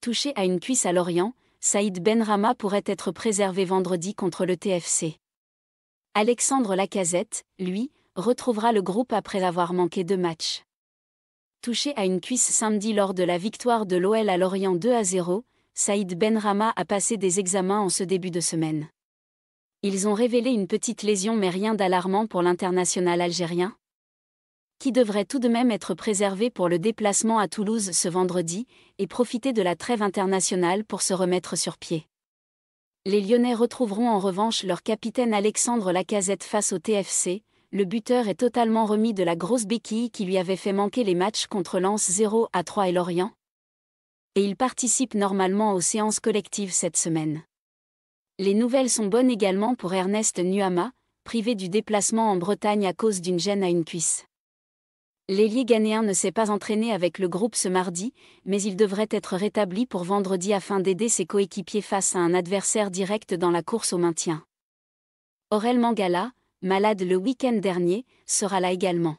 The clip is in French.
touché à une cuisse à Lorient, Saïd ben Rama pourrait être préservé vendredi contre le TFC. Alexandre Lacazette, lui, retrouvera le groupe après avoir manqué deux matchs. Touché à une cuisse samedi lors de la victoire de l'OL à Lorient 2 à 0, Saïd ben Rama a passé des examens en ce début de semaine. Ils ont révélé une petite lésion mais rien d'alarmant pour l'international algérien, qui devrait tout de même être préservé pour le déplacement à Toulouse ce vendredi, et profiter de la trêve internationale pour se remettre sur pied. Les Lyonnais retrouveront en revanche leur capitaine Alexandre Lacazette face au TFC, le buteur est totalement remis de la grosse béquille qui lui avait fait manquer les matchs contre Lens 0 à 3 et Lorient. Et il participe normalement aux séances collectives cette semaine. Les nouvelles sont bonnes également pour Ernest Nuama, privé du déplacement en Bretagne à cause d'une gêne à une cuisse. L'ailier ghanéen ne s'est pas entraîné avec le groupe ce mardi, mais il devrait être rétabli pour vendredi afin d'aider ses coéquipiers face à un adversaire direct dans la course au maintien. Aurel Mangala, malade le week-end dernier, sera là également.